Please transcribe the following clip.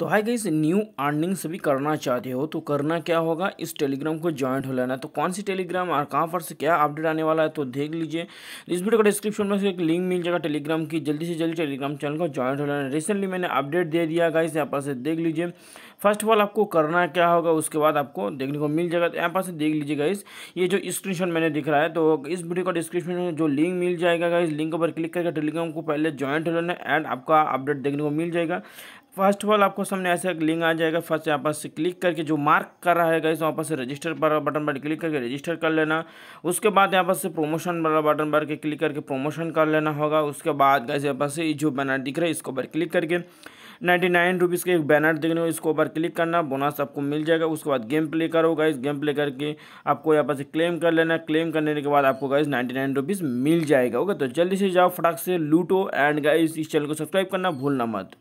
तो हाई गई new earnings भी करना चाहते हो तो करना क्या होगा इस टेलीग्राम को ज्वाइंट हो लेना है तो कौन सी टेलीग्राम और कहाँ पर से क्या अपडेट आने वाला है तो देख लीजिए इस वीडियो का डिस्क्रिप्शन में एक लिंक मिल जाएगा टेलीग्राम की जल्दी से जल्दी टेलीग्राम चैनल को ज्वाइंट हो लेना रिसेंटली मैंने अपडेट दे दिया गाइस यहाँ पर से देख लीजिए फर्स्ट ऑफ ऑल आपको करना क्या होगा उसके बाद आपको देखने को मिल जाएगा तो यहाँ पर से देख लीजिए गाइस ये जो स्क्रीनशॉट मैंने दिख रहा है तो इस वीडियो का डिस्क्रिप्शन में जो लिंक मिल जाएगा गाइस लिंक पर क्लिक करके टेलीग्राम को पहले ज्वाइंट हो लेना एंड आपका अपडेट देखने को मिल जाएगा फर्स्ट ऑफ ऑल आपको सामने ऐसा एक लिंक आ जाएगा फर्स्ट यहाँ पर से क्लिक करके जो मार्क कर रहा है गाइस वहाँ पर से रजिस्टर पर बटन पर क्लिक करके रजिस्टर कर लेना उसके बाद यहाँ पर से प्रमोशन वाला बटन पर के क्लिक करके प्रमोशन कर लेना होगा उसके बाद गाइस यहाँ पर से जो बैनर दिख रहा है इसको पर क्लिक करके नाइन्टी नाइन रुपीज़ का एक बैनर देखने को इसको ऊपर क्लिक करना बोनस आपको मिल जाएगा उसके बाद गेम प्ले करो गाइज गेम प्ले करके आपको यहाँ पर से क्लेम कर लेना क्लेम करने के बाद आपको गाइज नाइन्टी नाइन रुपीज़ मिल जाएगा ओके तो जल्दी से जाओ फटाक से लूटो एंड गाइज इस चैनल को सब्सक्राइब करना भूलना मत